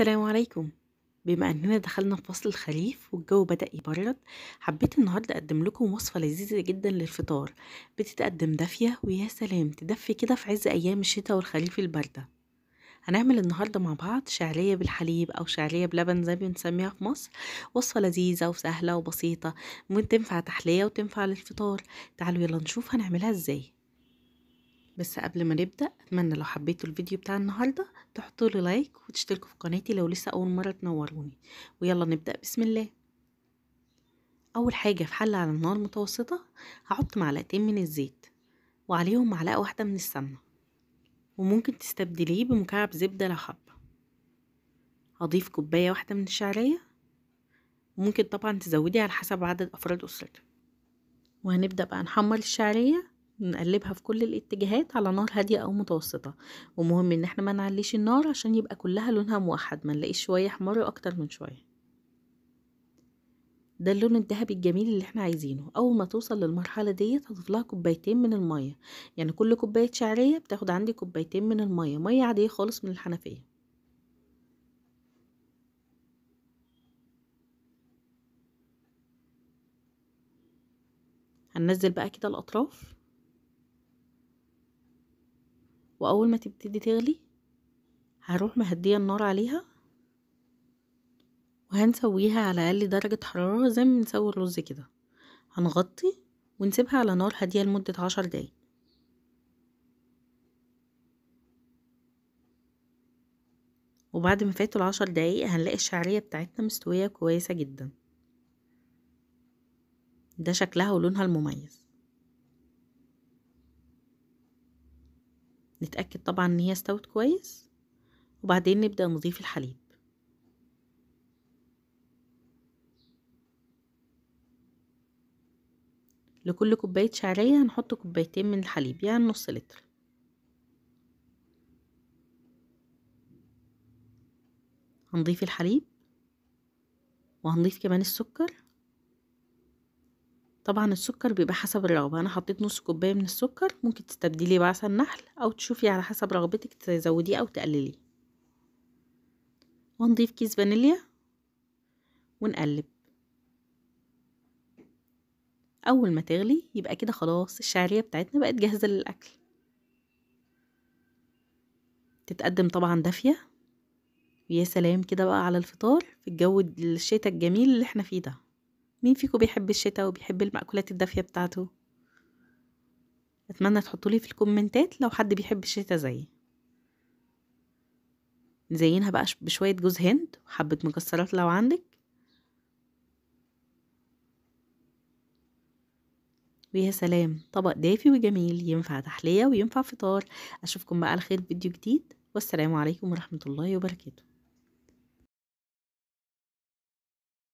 السلام عليكم بما اننا دخلنا في فصل الخريف والجو بدا يبرد حبيت النهارده اقدم لكم وصفه لذيذه جدا للفطار بتتقدم دافيه ويا سلام تدفي كده في عز ايام الشتاء والخريف البارده هنعمل النهارده مع بعض شعريه بالحليب او شعريه بلبن زي ما بنسميها في مصر وصفه لذيذه وسهله وبسيطه تنفع تحليه وتنفع للفطار تعالوا يلا نشوف هنعملها ازاي بس قبل ما نبدأ أتمنى لو حبيتوا الفيديو بتاع النهاردة تحطوا لي لايك وتشتركوا في قناتي لو لسه أول مرة تنوروني ويلا نبدأ بسم الله أول حاجة في حلة على النار متوسطة هحط معلقتين من الزيت وعليهم معلقة واحدة من السمنة وممكن تستبدليه بمكعب زبدة لو حابة هضيف كوباية واحدة من الشعرية وممكن طبعا تزودي على حسب عدد أفراد أسرتك وهنبدأ بقى نحمر الشعرية نقلبها في كل الاتجاهات على نار هادية أو متوسطة ومهم إن احنا ما نعليش النار عشان يبقى كلها لونها موحد ما نلاقيش شوية حمر أكتر من شوية ده اللون الذهبي الجميل اللي احنا عايزينه اول ما توصل للمرحله ديت هضيف لها كوبايتين من الميه يعني كل كوبايه شعريه بتاخد عندي كوبايتين من الميه ميه عاديه خالص من الحنفيه هننزل بقى كده الاطراف واول ما تبتدي تغلي هروح مهديه النار عليها وهنسويها على اقل درجه حراره زي ما بنسوي الرز كده هنغطي ونسيبها على نار هاديه لمده عشر دقايق وبعد ما فاتوا العشر دقايق هنلاقي الشعريه بتاعتنا مستويه كويسه جدا ده شكلها ولونها المميز نتأكد طبعا ان هي استوت كويس وبعدين نبدأ نضيف الحليب لكل كوباية شعرية هنحط كوبايتين من الحليب يعني نص لتر هنضيف الحليب وهنضيف كمان السكر طبعا السكر بيبقى حسب الرغبة أنا حطيت نص كوباية من السكر ممكن تستبدلي بعسل نحل أو تشوفي على حسب رغبتك تزوديه أو تقلليه ونضيف كيس فانيليا ونقلب أول ما تغلي يبقى كده خلاص الشعرية بتاعتنا بقت جاهزة للأكل تتقدم طبعا دافية ويا سلام كده بقى على الفطار في الجو الشتا الجميل اللي احنا فيه ده مين فيكم بيحب الشتاء وبيحب المأكولات الدافية بتاعته أتمنى تحطولي في الكومنتات لو حد بيحب الشتاء زيي نزينها بقى بشوية جوز هند وحبة مكسرات لو عندك ويا سلام طبق دافي وجميل ينفع تحلية وينفع فطار أشوفكم بقى على خير فيديو جديد والسلام عليكم ورحمة الله وبركاته